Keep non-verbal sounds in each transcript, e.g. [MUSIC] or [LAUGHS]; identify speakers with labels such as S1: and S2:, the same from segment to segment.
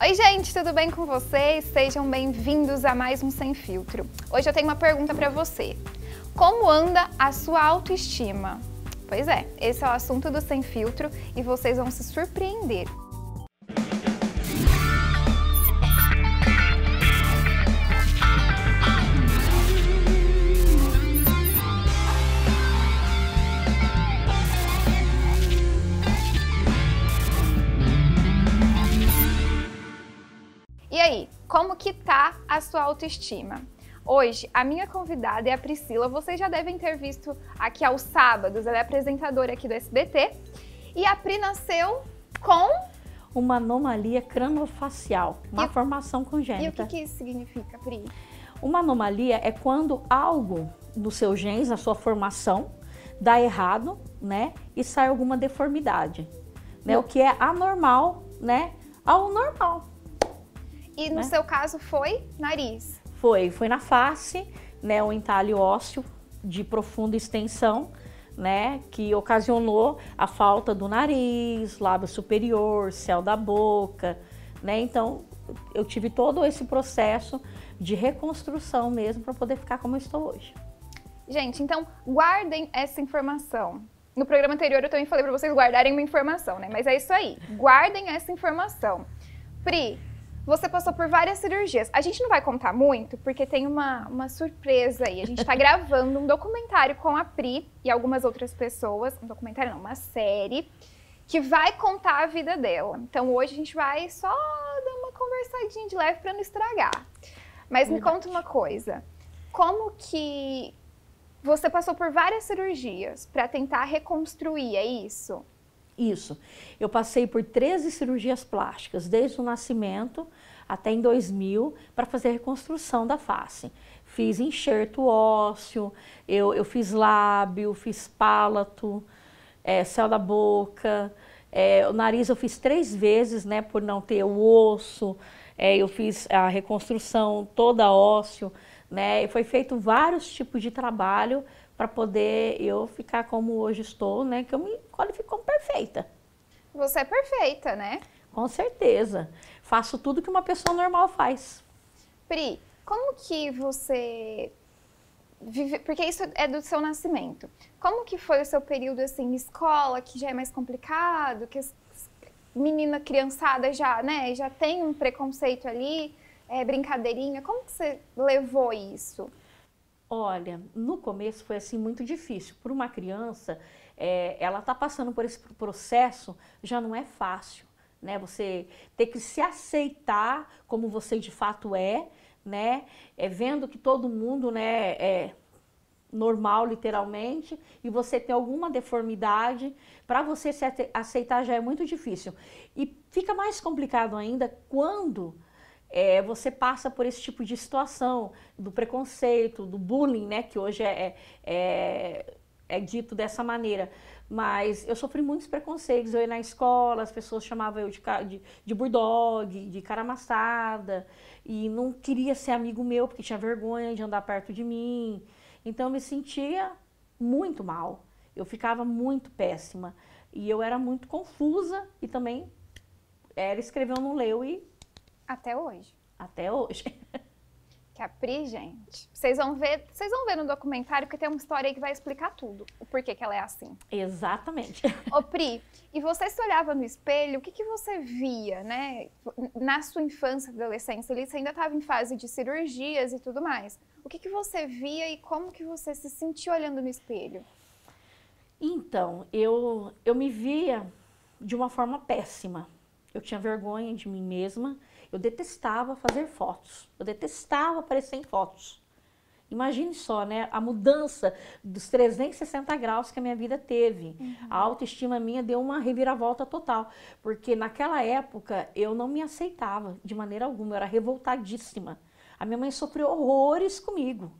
S1: Oi, gente, tudo bem com vocês? Sejam bem-vindos a mais um Sem Filtro. Hoje eu tenho uma pergunta para você. Como anda a sua autoestima? Pois é, esse é o assunto do Sem Filtro e vocês vão se surpreender. que tá a sua autoestima? Hoje, a minha convidada é a Priscila. Vocês já devem ter visto aqui aos sábados. Ela é apresentadora aqui
S2: do SBT. E a Pri nasceu com uma anomalia cranofacial, uma e... formação congênita. E o que, que isso significa, Pri? Uma anomalia é quando algo no seu genes, na sua formação, dá errado, né? E sai alguma deformidade, né? Hum. O que é anormal, né? Ao normal. E no né? seu
S1: caso foi nariz?
S2: Foi, foi na face, né, um entalho ósseo de profunda extensão, né, que ocasionou a falta do nariz, lábio superior, céu da boca, né? Então, eu tive todo esse processo de reconstrução mesmo para poder ficar como eu estou hoje.
S1: Gente, então guardem essa informação. No programa anterior eu também falei para vocês guardarem uma informação, né? Mas é isso aí. Guardem essa informação. Pri, você passou por várias cirurgias. A gente não vai contar muito, porque tem uma, uma surpresa aí. A gente está [LAUGHS] gravando um documentário com a Pri e algumas outras pessoas. Um documentário não, uma série que vai contar a vida dela. Então hoje a gente vai só dar uma conversadinha de leve para não estragar. Mas me conta uma coisa. Como que você passou por várias cirurgias para tentar reconstruir,
S2: é isso? Isso. Eu passei por 13 cirurgias plásticas, desde o nascimento até em 2000, para fazer a reconstrução da face. Fiz enxerto ósseo, eu, eu fiz lábio, fiz palato, é, céu da boca, é, o nariz eu fiz três vezes, né, por não ter o osso. É, eu fiz a reconstrução toda ósseo né? E foi feito vários tipos de trabalho para poder eu ficar como hoje estou, né? Que eu me qualifico como perfeita.
S1: Você é perfeita, né?
S2: Com certeza. Faço tudo que uma pessoa normal faz. Pri, como que você
S1: vive, porque isso é do seu nascimento. Como que foi o seu período assim, escola, que já é mais complicado, que menina criançada já, né, já tem um preconceito ali? é, brincadeirinha. Como que você levou isso?
S2: Olha, no começo foi assim muito difícil. Para uma criança, é, ela está passando por esse processo, já não é fácil, né? Você ter que se aceitar como você de fato é, né? É vendo que todo mundo, né? É, normal, literalmente, e você tem alguma deformidade, para você se aceitar já é muito difícil. E fica mais complicado ainda quando é, você passa por esse tipo de situação, do preconceito, do bullying, né? Que hoje é, é, é, é dito dessa maneira. Mas eu sofri muitos preconceitos. Eu ia na escola, as pessoas chamavam eu de, de, de bulldog, de cara amassada, e não queria ser amigo meu porque tinha vergonha de andar perto de mim. Então eu me sentia muito mal. Eu ficava muito péssima. E eu era muito confusa e também era eh, escreveu, não leu e até hoje. Até hoje. Capri, [LAUGHS] gente.
S1: Vocês vão ver, vocês vão ver no documentário porque tem uma história aí que vai explicar tudo, o porquê que ela é assim.
S2: Exatamente.
S1: [LAUGHS] Ô Pri, e você se olhava no espelho, o que, que você via, né? Na sua infância, adolescência, ali, você ainda estava em fase de cirurgias e tudo mais. O que, que você via e como que você se sentia olhando no espelho?
S2: Então, eu eu me via de uma forma péssima. Eu tinha vergonha de mim mesma eu detestava fazer fotos, eu detestava aparecer em fotos. Imagine só, né, a mudança dos 360 graus que a minha vida teve. Uhum. A autoestima minha deu uma reviravolta total, porque naquela época eu não me aceitava de maneira alguma, eu era revoltadíssima. A minha mãe sofreu horrores comigo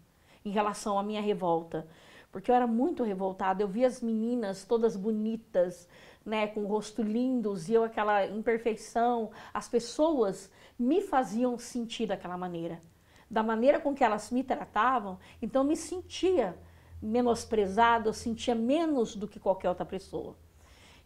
S2: em relação à minha revolta, porque eu era muito revoltada. Eu via as meninas todas bonitas, né, com rostos rosto lindos e eu aquela imperfeição, as pessoas me faziam sentir daquela maneira, da maneira com que elas me tratavam, então eu me sentia menosprezada, eu sentia menos do que qualquer outra pessoa.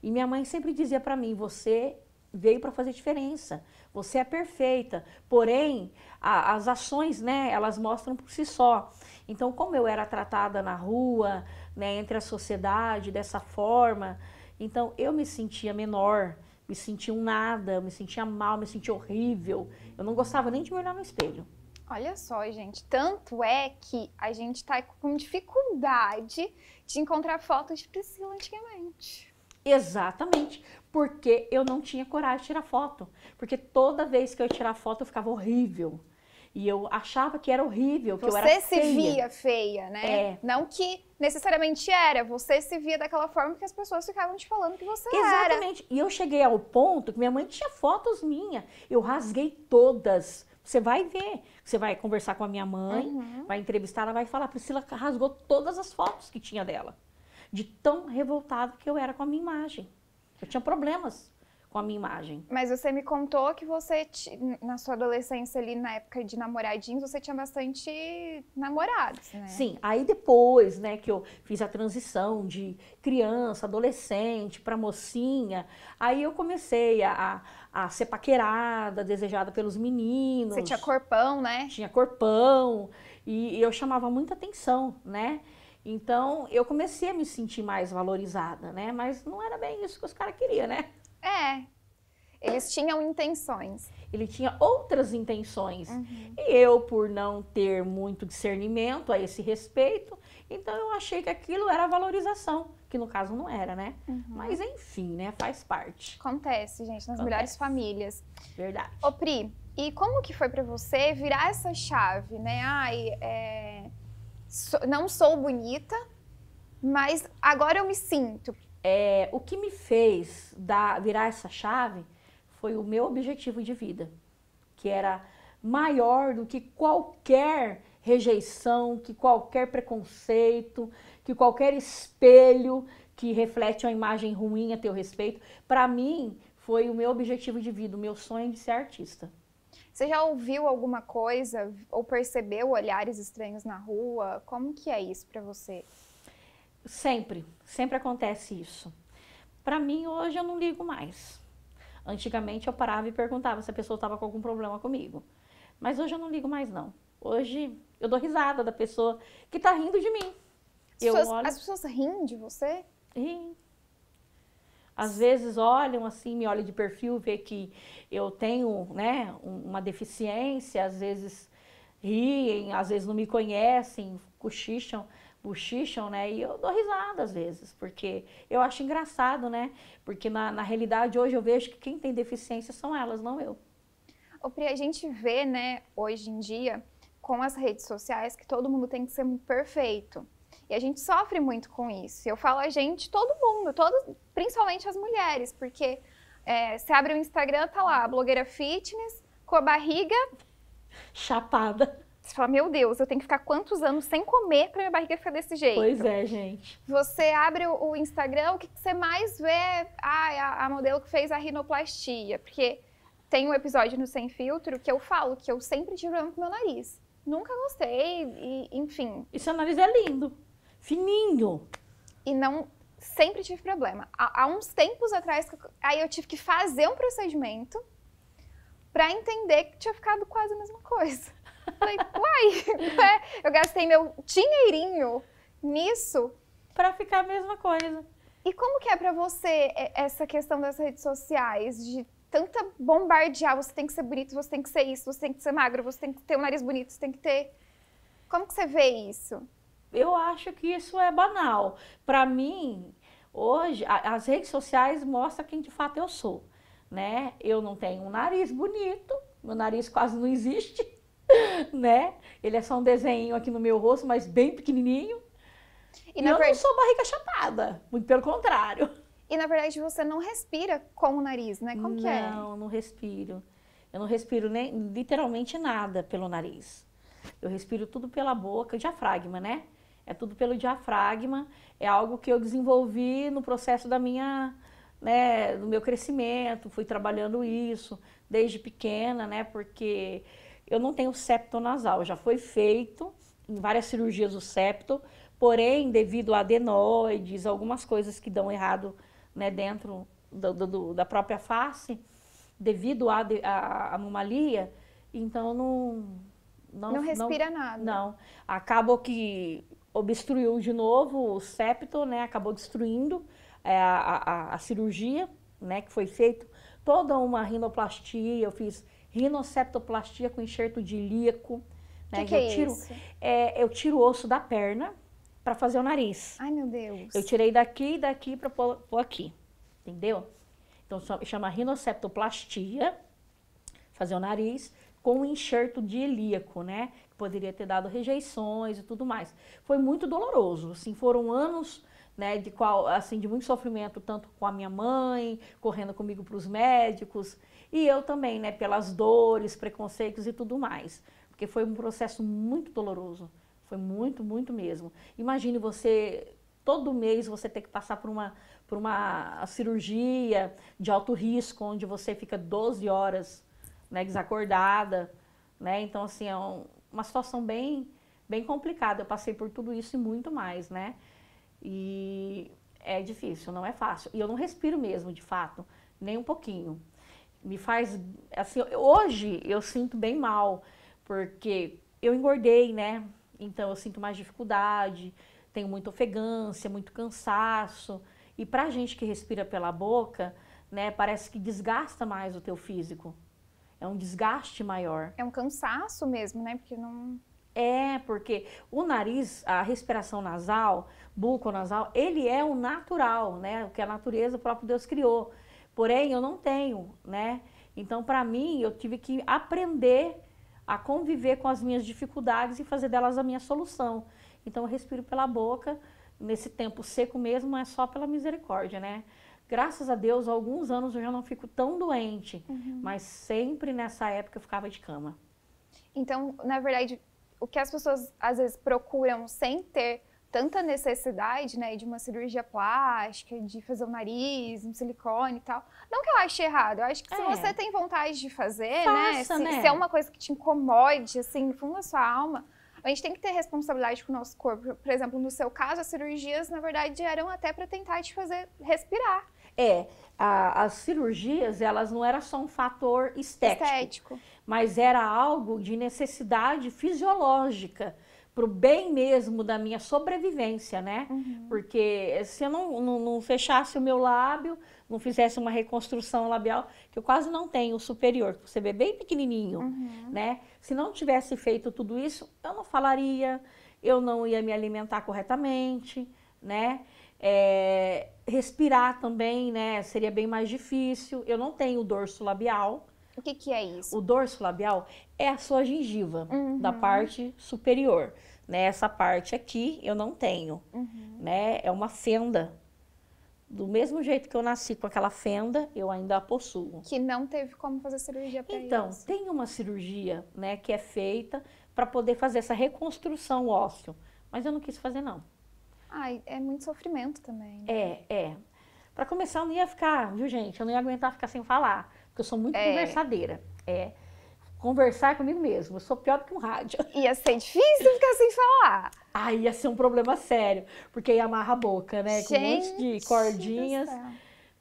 S2: E minha mãe sempre dizia para mim: você veio para fazer diferença. Você é perfeita. Porém, a, as ações, né, elas mostram por si só. Então, como eu era tratada na rua, né, entre a sociedade dessa forma, então eu me sentia menor, me sentia um nada, me sentia mal, me sentia horrível. Eu não gostava nem de me olhar no espelho.
S1: Olha só, gente, tanto é que a
S2: gente está com dificuldade de encontrar fotos de Priscila antigamente. Exatamente, porque eu não tinha coragem de tirar foto. Porque toda vez que eu tirar foto eu ficava horrível. E eu achava que era horrível, que você eu era feia. Você se via
S1: feia, né? É. Não que necessariamente era, você se via daquela forma que as pessoas ficavam te falando que você Exatamente. era. Exatamente.
S2: E eu cheguei ao ponto que minha mãe tinha fotos minhas. Eu rasguei todas. Você vai ver. Você vai conversar com a minha mãe, uhum. vai entrevistar, ela vai falar: Priscila rasgou todas as fotos que tinha dela. De tão revoltada que eu era com a minha imagem. Eu tinha problemas com a minha imagem. Mas você me contou que você,
S1: na sua adolescência ali, na época de namoradinhos, você tinha bastante namorados,
S2: né? Sim, aí depois, né, que eu fiz a transição de criança, adolescente para mocinha, aí eu comecei a, a, a ser paquerada, desejada pelos meninos. Você tinha corpão, né? Tinha corpão, e, e eu chamava muita atenção, né? Então, eu comecei a me sentir mais valorizada, né? Mas não era bem isso que os caras queriam, né? É. Eles tinham intenções. Ele tinha outras intenções. Uhum. E eu, por não ter muito discernimento a esse respeito, então eu achei que aquilo era valorização, que no caso não era, né? Uhum. Mas enfim, né? Faz parte.
S1: Acontece, gente, nas Acontece. melhores
S2: famílias. Verdade. Ô
S1: Pri, e como que foi para você virar essa chave, né? Ai, é...
S2: não sou bonita, mas agora eu me sinto. É, o que me fez dar, virar essa chave foi o meu objetivo de vida, que era maior do que qualquer rejeição, que qualquer preconceito, que qualquer espelho que reflete uma imagem ruim a teu respeito. Para mim, foi o meu objetivo de vida, o meu sonho de ser artista.
S1: Você já ouviu alguma coisa ou percebeu olhares estranhos na rua?
S2: Como que é isso para você? Sempre, sempre acontece isso. Para mim, hoje eu não ligo mais. Antigamente eu parava e perguntava se a pessoa estava com algum problema comigo. Mas hoje eu não ligo mais, não. Hoje eu dou risada da pessoa que está rindo de mim. As, eu pessoas, olho... as pessoas riem de você? Riem. Às vezes olham assim, me olham de perfil, vê que eu tenho né, uma deficiência, às vezes riem, às vezes não me conhecem, cochicham bochicham, né? E eu dou risada às vezes, porque eu acho engraçado, né? Porque na, na realidade hoje eu vejo que quem tem deficiência são elas, não eu.
S1: Ô Pri, a gente vê, né, hoje em dia, com as redes sociais, que todo mundo tem que ser perfeito. E a gente sofre muito com isso. Eu falo a gente, todo mundo, todo, principalmente as mulheres, porque é, você abre o Instagram, tá lá, blogueira fitness, com a barriga... Chapada. Você fala, meu Deus, eu tenho que ficar quantos anos sem comer para minha barriga ficar desse jeito? Pois é, gente. Você abre o, Instagram, o que, que, você mais vê? Ah, a, a modelo que fez a rinoplastia. Porque tem um episódio no Sem Filtro que eu falo que eu sempre tive problema com meu nariz. Nunca gostei, e, enfim. E seu nariz é lindo, fininho. E não, sempre tive problema. Há, há uns tempos atrás, aí eu tive que fazer um procedimento para entender que tinha ficado quase a mesma coisa. Falei, uai, [LAUGHS] né? eu gastei meu dinheirinho nisso. Pra ficar a mesma coisa. E como que é para você essa questão das redes sociais, de tanta bombardear, você tem que ser bonito, você tem que ser isso, você tem que ser magro, você tem que ter um nariz bonito, você tem que ter... Como que você vê
S2: isso? Eu acho que isso é banal. Para mim, hoje, a, as redes sociais mostram quem de fato eu sou, né? Eu não tenho um nariz bonito, meu nariz quase não existe. [LAUGHS] né? Ele é só um desenho aqui no meu rosto, mas bem pequenininho. E, e eu não sou barriga chapada, muito pelo contrário.
S1: E na verdade você não respira com o nariz, né? Como não, que é? Não,
S2: não respiro. Eu não respiro nem literalmente nada pelo nariz. Eu respiro tudo pela boca, diafragma, né? É tudo pelo diafragma. É algo que eu desenvolvi no processo da minha, né, do meu crescimento. Fui trabalhando isso desde pequena, né? Porque eu não tenho septo nasal, já foi feito em várias cirurgias o septo, porém, devido a adenoides, algumas coisas que dão errado né, dentro do, do, da própria face, devido à anomalia, então não. Não, não respira não, nada. Não. Acabou que obstruiu de novo o septo, né? Acabou destruindo é, a, a, a cirurgia né, que foi feito toda uma rinoplastia, eu fiz rinoceptoplastia com enxerto de ilíaco.
S1: Né? Que que eu é tiro,
S2: é é, eu tiro o osso da perna para fazer o nariz.
S1: Ai, meu Deus. Eu
S2: tirei daqui e daqui para pôr, pôr, aqui. Entendeu? Então chama rinoceptoplastia, fazer o nariz com enxerto de ilíaco, né? poderia ter dado rejeições e tudo mais. Foi muito doloroso, assim, foram anos né, de qual assim de muito sofrimento tanto com a minha mãe, correndo comigo para os médicos e eu também, né, pelas dores, preconceitos e tudo mais, porque foi um processo muito doloroso, foi muito, muito mesmo. Imagine você todo mês você ter que passar por uma por uma cirurgia de alto risco onde você fica 12 horas, né, desacordada, né? Então assim, é um, uma situação bem bem complicada. Eu passei por tudo isso e muito mais, né? E é difícil, não é fácil. E eu não respiro mesmo, de fato, nem um pouquinho. Me faz assim, hoje eu sinto bem mal, porque eu engordei, né? Então eu sinto mais dificuldade, tenho muita ofegância, muito cansaço. E pra gente que respira pela boca, né, parece que desgasta mais o teu físico. É um desgaste maior.
S1: É um cansaço mesmo, né? Porque não
S2: é, porque o nariz, a respiração nasal, buco nasal, ele é o natural, né? O que a natureza, o próprio Deus criou. Porém, eu não tenho, né? Então, para mim, eu tive que aprender a conviver com as minhas dificuldades e fazer delas a minha solução. Então, eu respiro pela boca, nesse tempo seco mesmo, mas é só pela misericórdia, né? Graças a Deus, há alguns anos eu já não fico tão doente, uhum. mas sempre nessa época eu ficava de cama.
S1: Então, na verdade, o que as pessoas às vezes procuram sem ter tanta necessidade, né, de uma cirurgia plástica, de fazer o nariz, um silicone e tal. Não que eu ache errado, eu acho que se é. você tem vontade de fazer, né, Faça, né, se, né, se é uma coisa que te incomode, assim, no fundo da sua alma, a gente tem que ter responsabilidade com o nosso corpo. Por exemplo, no seu caso, as cirurgias, na verdade, eram até para tentar te fazer respirar.
S2: É, a, as cirurgias, elas não eram só um fator estético. estético mas era algo de necessidade fisiológica para o bem mesmo da minha sobrevivência, né? Uhum. Porque eh, se eu não, não, não, fechasse o meu lábio, não fizesse uma reconstrução labial, que eu quase não tenho o superior, que você vê bem pequenininho, uhum. né? Se não tivesse feito tudo isso, eu não falaria, eu não ia me alimentar corretamente, né? É, respirar também, né? Seria bem mais difícil. Eu não tenho dorso labial, o que, que é isso? O dorso labial é a sua gengiva, uhum. da parte superior. Né? Essa parte aqui eu não tenho. Uhum. Né? É uma fenda. Do mesmo jeito que eu nasci com aquela fenda, eu ainda a possuo. Que não teve como fazer cirurgia para Então, isso. tem uma cirurgia né, que é feita para poder fazer essa reconstrução óssea. Mas eu não quis fazer, não.
S1: Ai, é muito sofrimento também. Né?
S2: É, é. Para começar, eu não ia ficar, viu, gente? Eu não ia aguentar ficar sem falar. Porque eu sou muito é. conversadeira. É. Conversar comigo mesmo. Eu sou pior do que um rádio. [LAUGHS] Ia ser difícil ficar sem falar. Ah, ia ser um problema sério. Porque ia amarra a boca, né? Gente Com um monte de cordinhas.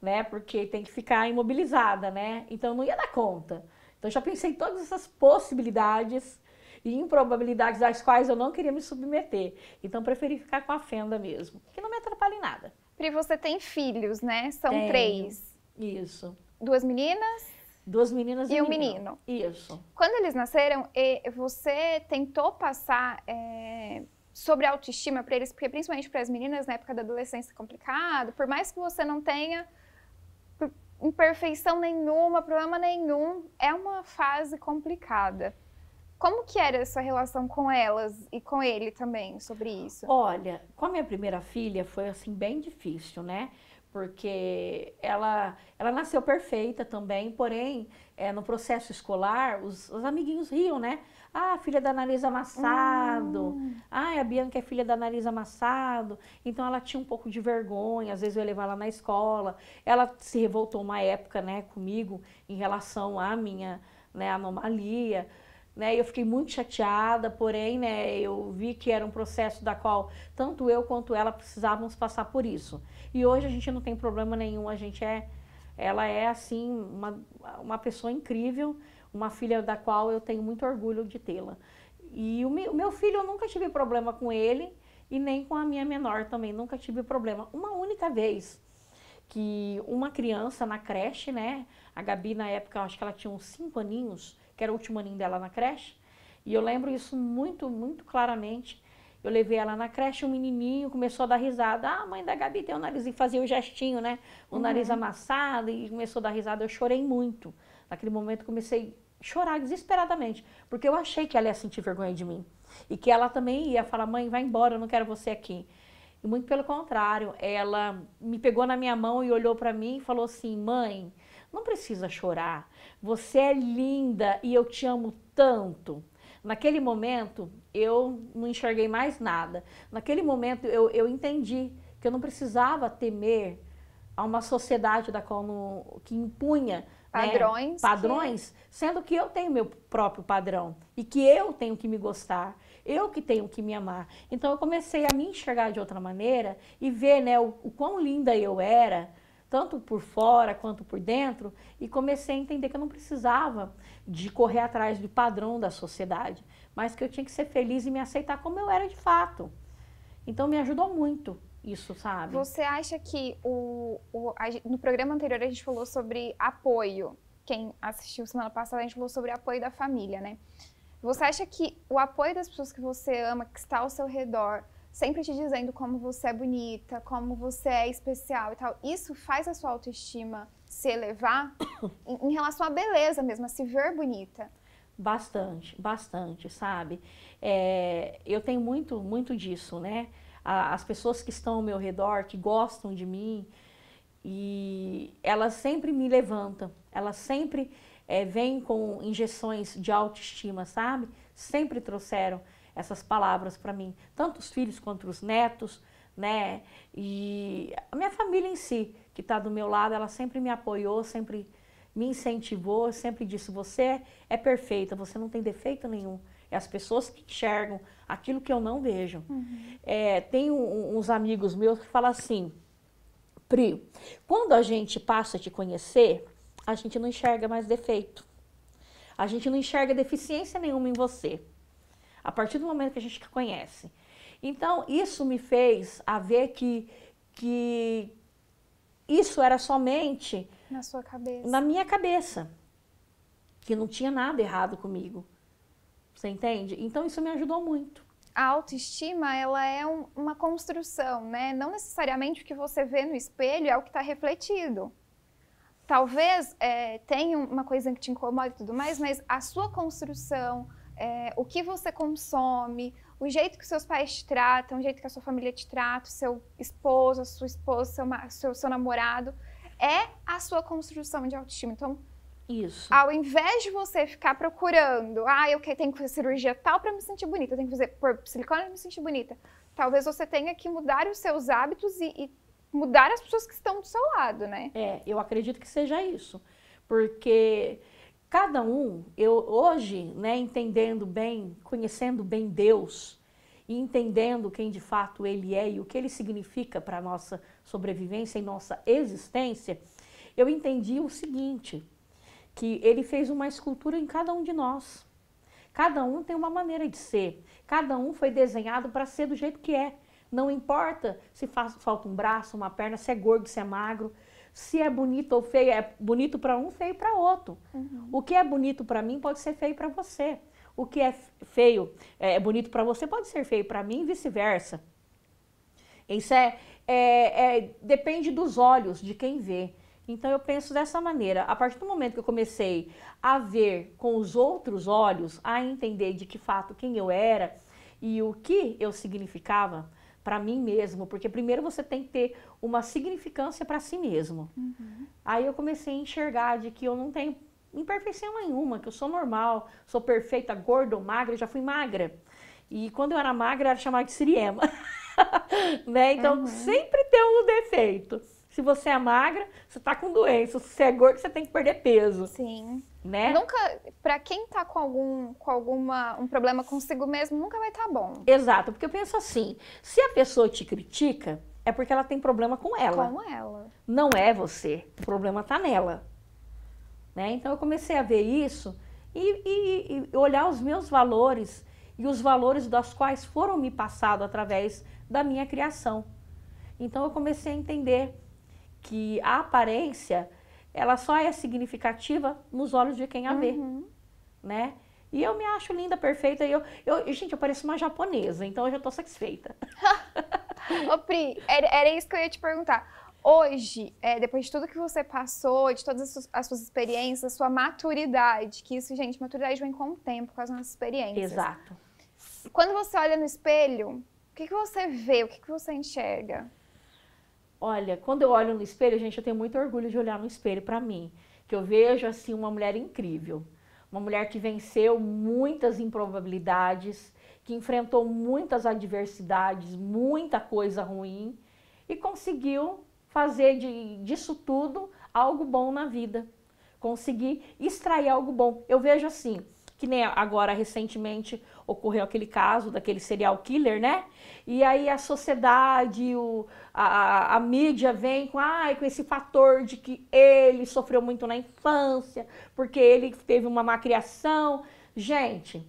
S2: Né? Porque tem que ficar imobilizada, né? Então não ia dar conta. Então já pensei em todas essas possibilidades e improbabilidades das quais eu não queria me submeter. Então preferi ficar com a fenda mesmo, que
S1: não me atrapalha em nada. Pri, você tem filhos, né? São Tenho. três. Isso duas meninas.
S2: Duas meninas e, e um menino. menino. Isso.
S1: Quando eles nasceram, você tentou passar é, sobre a autoestima para eles, porque principalmente para as meninas na época da adolescência é complicado, por mais que você não tenha imperfeição nenhuma, problema nenhum, é uma fase complicada. Como que era essa sua relação com elas e com ele também sobre
S2: isso? Olha, com a minha primeira filha foi assim bem difícil, né? porque ela, ela nasceu perfeita também, porém, é, no processo escolar, os, os amiguinhos riam, né? Ah, filha da nariz amassado. Ah. ah, a Bianca é filha da nariz amassado. Então ela tinha um pouco de vergonha, às vezes eu ia levar ela na escola. Ela se revoltou uma época, né, comigo em relação à minha né, anomalia. Né, eu fiquei muito chateada, porém, né, eu vi que era um processo da qual tanto eu quanto ela precisávamos passar por isso. E hoje a gente não tem problema nenhum, a gente é, ela é assim uma, uma pessoa incrível, uma filha da qual eu tenho muito orgulho de tê-la. E o meu, o meu filho eu nunca tive problema com ele e nem com a minha menor também, nunca tive problema. Uma única vez que uma criança na creche, né, a Gabi na época, eu acho que ela tinha uns cinco aninhos, que era o último aninho dela na creche. E eu lembro isso muito, muito claramente. Eu levei ela na creche, um menininho começou a dar risada. Ah, a mãe da Gabi tem o nariz. E fazia o gestinho, né? O uhum. nariz amassado e começou a dar risada. Eu chorei muito. Naquele momento comecei a chorar desesperadamente. Porque eu achei que ela ia sentir vergonha de mim. E que ela também ia falar, mãe, vai embora, eu não quero você aqui. E muito pelo contrário, ela me pegou na minha mão e olhou para mim e falou assim: "Mãe, não precisa chorar. Você é linda e eu te amo tanto." Naquele momento, eu não enxerguei mais nada. Naquele momento, eu, eu entendi que eu não precisava temer a uma sociedade da qual no, que impunha padrões, né, padrões que... sendo que eu tenho meu próprio padrão e que eu tenho que me gostar eu que tenho que me amar. Então eu comecei a me enxergar de outra maneira e ver né, o, o quão linda eu era, tanto por fora quanto por dentro, e comecei a entender que eu não precisava de correr atrás do padrão da sociedade, mas que eu tinha que ser feliz e me aceitar como eu era de fato. Então me ajudou muito isso, sabe? Você
S1: acha que o, o a, no programa anterior a gente falou sobre apoio. Quem assistiu semana passada, a gente falou sobre apoio da família, né? Você acha que o apoio das pessoas que você ama, que está ao seu redor, sempre te dizendo como você é bonita, como você é especial e tal, isso faz a sua autoestima se elevar [COUGHS] em, em relação à beleza mesmo, a se ver bonita?
S2: Bastante, bastante, sabe? É, eu tenho muito, muito disso, né? as pessoas que estão ao meu redor, que gostam de mim, e elas sempre me levantam, elas sempre é, vêm com injeções de autoestima, sabe? Sempre trouxeram essas palavras para mim, tanto os filhos quanto os netos, né? E a minha família em si, que está do meu lado, ela sempre me apoiou, sempre me incentivou, sempre disse: você é perfeita, você não tem defeito nenhum. É as pessoas que enxergam aquilo que eu não vejo. Uhum. É, tem um, uns amigos meus que falam assim, Pri, quando a gente passa a te conhecer, a gente não enxerga mais defeito. A gente não enxerga deficiência nenhuma em você. A partir do momento que a gente conhece. Então, isso me fez a ver que, que isso era somente
S1: na sua cabeça. Na
S2: minha cabeça. Que não tinha nada errado comigo. Você entende? Então isso me ajudou muito.
S1: A autoestima, ela é um, uma construção, né? Não necessariamente o que você vê no espelho é o que está refletido talvez é, tenha uma coisa que te incomode e tudo mais, mas a sua construção, é, o que você consome, o jeito que seus pais te tratam, o jeito que a sua família te trata, o seu esposo, a sua esposa, seu, seu, seu namorado, é a sua construção de autoestima. Então, isso. Ao invés de você ficar procurando, ah, eu tenho que fazer cirurgia tal para me sentir bonita, eu tenho que fazer por silicone para me sentir bonita. Talvez você tenha que mudar os seus hábitos e, e mudar as pessoas que estão do seu lado, né?
S2: É, eu acredito que seja isso. Porque cada um, eu hoje, né, entendendo bem, conhecendo bem Deus e entendendo quem de fato ele é e o que ele significa para a nossa sobrevivência e nossa existência, eu entendi o seguinte, que ele fez uma escultura em cada um de nós. Cada um tem uma maneira de ser, cada um foi desenhado para ser do jeito que é. Não importa se faz, falta um braço, uma perna, se é gordo, se é magro, se é bonito ou feio, é bonito para um, feio para outro. Uhum. O que é bonito para mim pode ser feio para você. O que é feio, é, é bonito para você pode ser feio para mim e vice-versa. Isso é, é, é, depende dos olhos de quem vê. Então eu penso dessa maneira. A partir do momento que eu comecei a ver com os outros olhos, a entender de que fato quem eu era e o que eu significava, para mim mesmo, porque primeiro você tem que ter uma significância para si mesmo. Uhum. Aí eu comecei a enxergar de que eu não tenho imperfeição nenhuma, que eu sou normal, sou perfeita, gorda ou magra, eu já fui magra. E quando eu era magra, era chamada de siriema. [LAUGHS] né? Então, uhum. sempre tem um defeito. Se você é magra, você está com doença. Se você é gordo, você tem que perder peso. Sim. Né? Nunca,
S1: para quem tá com algum com alguma um problema consigo mesmo, nunca vai estar tá bom.
S2: Exato, porque eu penso assim, se a pessoa te critica, é porque ela tem problema com ela. Com ela. Não é você, o problema tá nela. Né? Então eu comecei a ver isso e, e, e olhar os meus valores e os valores dos quais foram me passados através da minha criação. Então eu comecei a entender que a aparência ela só é significativa nos olhos de quem a vê, uhum. né? E eu me acho linda, perfeita. E eu, eu, gente, eu pareço uma japonesa, então eu já estou satisfeita.
S1: [LAUGHS] Ô, Pri, era, era, isso que eu ia te perguntar. Hoje, é, depois de tudo que você passou, de todas as suas, as suas experiências, sua maturidade, que isso, gente, maturidade vem com o tempo, com as nossas experiências. Exato. Quando você olha no espelho, o que, que
S2: você vê? O que, que você enxerga? Olha, quando eu olho no espelho, gente, eu tenho muito orgulho de olhar no espelho para mim, que eu vejo assim uma mulher incrível, uma mulher que venceu muitas improbabilidades, que enfrentou muitas adversidades, muita coisa ruim e conseguiu fazer de, disso tudo algo bom na vida, conseguir extrair algo bom. Eu vejo assim, que nem agora recentemente ocorreu aquele caso daquele serial killer, né? E aí a sociedade, o, a, a, mídia vem com, ah, com esse fator de que ele sofreu muito na infância, porque ele teve uma má criação. Gente,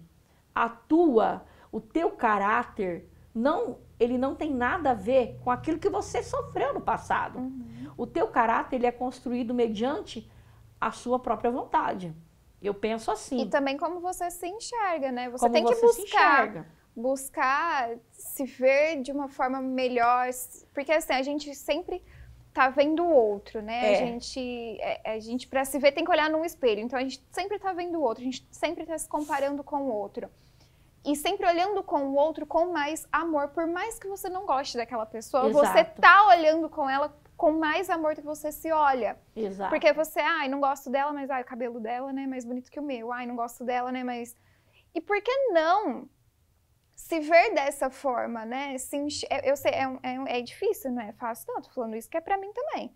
S2: a tua, o teu caráter, não, ele não tem nada a ver com aquilo que você sofreu no passado. Uhum. O teu caráter ele é construído mediante a sua própria vontade. Eu penso assim. E também como
S1: você se enxerga, né? Você como tem que você buscar. buscar se ver de uma forma melhor. Porque assim, a gente sempre tá vendo o outro, né? É. é. A gente, a gente para se ver tem que olhar num espelho. Então a gente sempre tá vendo o outro, a gente sempre tá se comparando com o outro. E sempre olhando com o outro com mais amor, por mais que você não goste daquela pessoa, Exato. você tá olhando com ela com mais amor que você se olha. Exato. Porque você, ai, não gosto dela, mas ai, o cabelo dela né, é mais bonito que o meu. Ai, não gosto dela, né, mas... E por que não se ver dessa forma, né? Se enche... É, eu sei, é, é, é difícil, não né? é fácil, não. Tô falando isso que é pra mim também.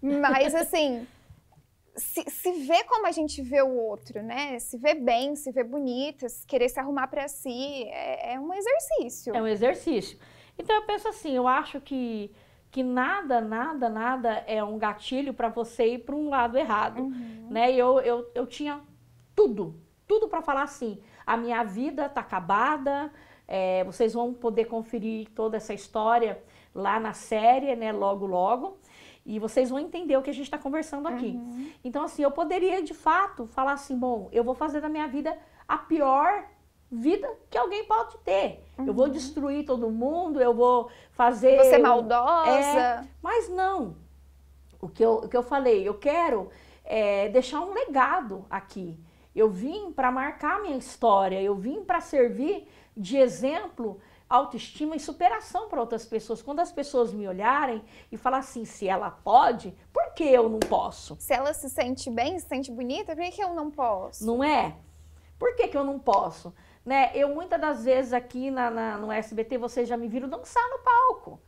S1: Mas, assim... [LAUGHS] Se, se, vê como a gente vê o outro, né? Se vê bem, se vê bonita, se querer se arrumar para si, é, é, um exercício. É um exercício.
S2: Então eu penso assim, eu acho que que nada, nada, nada é um gatilho para você ir para um lado errado, uhum. né? Eu, eu, eu tinha tudo, tudo para falar assim, a minha vida tá acabada, é, vocês vão poder conferir toda essa história lá na série, né? Logo, logo. E vocês vão entender o que a gente está conversando aqui. Uhum. Então, assim, eu poderia de fato falar assim: bom, eu vou fazer da minha vida a pior vida que alguém pode ter. Uhum. Eu vou uhum. destruir todo mundo, eu vou fazer. Você é maldosa. É, mas não. O que, eu, o que eu falei, eu quero é, deixar um legado aqui. Eu vim para marcar minha história, eu vim para servir de exemplo, autoestima e superação para outras pessoas. Quando as pessoas me olharem e falar assim, se ela pode, por que eu não posso? Se ela se sente bem, se sente bonita, por que eu não posso? Não é? Por que, que eu não posso? Né? Eu, muitas das vezes, aqui na, na, no SBT, vocês já me viram dançar no palco.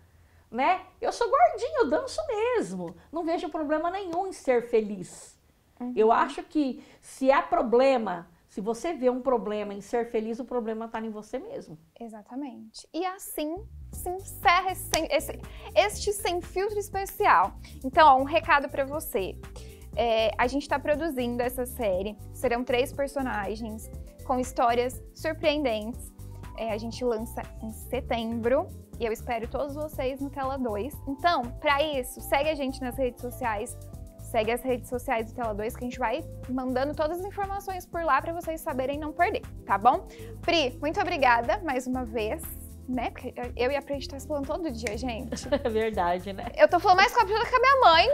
S2: Né? Eu sou gordinho eu danço mesmo. Não vejo problema nenhum em ser feliz. Uhum. Eu acho que se há problema se você vê um problema em ser feliz, o problema está em você mesmo.
S1: Exatamente. E assim se encerra esse, esse, este sem filtro especial. Então, ó, um recado para você. É, a gente está produzindo essa série, serão três personagens com histórias surpreendentes. É, a gente lança em setembro e eu espero todos vocês no Tela 2. Então, para isso, segue a gente nas redes sociais, segue as redes sociais do Tela 2 que a gente vai mandando todas as informações por lá para vocês saberem não perder, tá bom? Pri, muito obrigada mais uma vez. Né? Porque eu e a Pri a gente tá se falando todo dia, gente. [LAUGHS] É verdade, né? Eu tô falando mais com a Pri do que a minha mãe.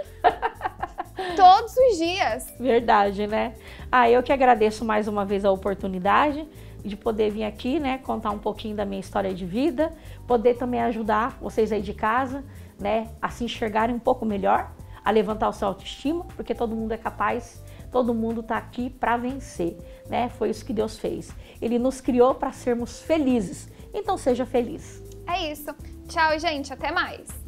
S2: [LAUGHS] Todos os dias. Verdade, né? Ah, eu que agradeço mais uma vez a oportunidade de poder vir aqui, né, contar um pouquinho da minha história de vida, poder também ajudar vocês aí de casa, né, a se enxergarem um pouco melhor, a levantar o seu autoestima, porque todo mundo é capaz, todo mundo tá aqui para vencer, né? Foi isso que Deus fez. Ele nos criou para sermos felizes. Então seja feliz.
S1: É isso. Tchau, gente, até mais.